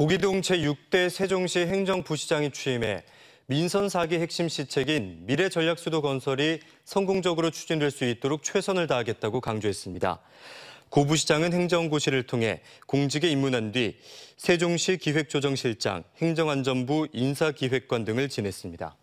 고기동 체6대 세종시 행정부시장이 취임해 민선 4기 핵심 시책인 미래전략수도 건설이 성공적으로 추진될 수 있도록 최선을 다하겠다고 강조했습니다. 고 부시장은 행정고시를 통해 공직에 입문한 뒤 세종시 기획조정실장, 행정안전부 인사기획관 등을 지냈습니다.